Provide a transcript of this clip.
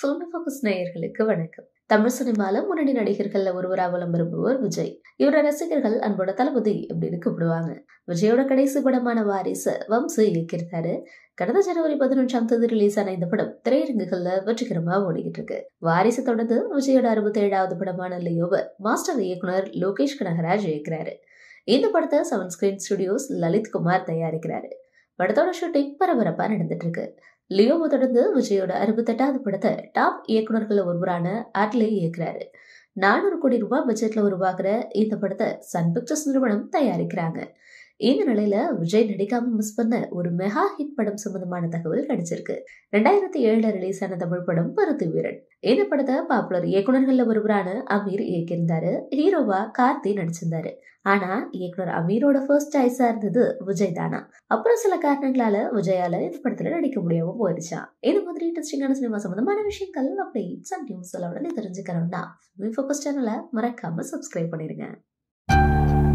சோனபாபுஸ் நேயர்களுக்கு வணக்கம் தமிழ் சினிமால முன்னணி நடிகர்கள்ல ஒருவராக விளம் விரும்புவோர் விஜய் இவரோட ரசிகர்கள் அன்போட தளபதி அப்படின்னு கூப்பிடுவாங்க விஜயோட கடைசி படமான வாரிசு வம்சு இயக்கியிருக்காரு கடந்த ஜனவரி பதினொன்றாம் தேதி ரிலீஸ் ஆன இந்த படம் திரையரங்குகள்ல வெற்றிகரமா ஓடிக்கிட்டு இருக்கு வாரிசு தொடர்ந்து விஜயோட அறுபத்தி ஏழாவது படமான லியோவர் மாஸ்டர் இயக்குனர் லோகேஷ் கனகராஜ் இயக்கிறாரு இந்த படத்தை செவன் ஸ்கிரீன் ஸ்டுடியோஸ் லலித்குமார் தயாரிக்கிறாரு படத்தோட ஷூட்டிங் பரபரப்பா நடந்துட்டு இருக்கு லியோவை தொடர்ந்து விஜயோட அறுபத்தெட்டாவது படத்தை டாப் இயக்குநர்கள் ஒருவரான ஆட்லே இயக்குறாரு நானூறு கோடி ரூபாய் பட்ஜெட்ல உருவாக்குற இந்த படத்தை சன் பிக்சர்ஸ் நிறுவனம் தயாரிக்கிறாங்க இந்த நிலையில விஜய் நடிக்காம மிஸ் பண்ண ஒரு மெகா ஹிட் படம் சம்பந்தமான தகவல் கிடைச்சிருக்கு ரெண்டாயிரத்தி ஏழுல ரிலீஸ் ஆன தமிழ் படம் பருத்தி வீரன் இந்த படத்தை பாப்புலர் இயக்குநர்கள்ல ஒருவரான அமீர் இயக்கியிருந்தாரு ஹீரோவா கார்த்தி நடிச்சிருந்தாரு ஆனா இயக்குனர் அமீரோட ஃபர்ஸ்ட் சாய்ஸா இருந்தது விஜய் தானா அப்புறம் சில காரணங்களால விஜயால இந்த படத்துல நடிக்க முடியாம போயிடுச்சா இது மாதிரி இன்ட்ரெஸ்டிங்கான சினிமா சம்பந்தமான விஷயங்கள் அப்டேட்ஸ் அண்ட் நியூஸ் உடனே தெரிஞ்சுக்கணும்னா சேனலை மறக்காம சப்ஸ்கிரைப் பண்ணிருங்க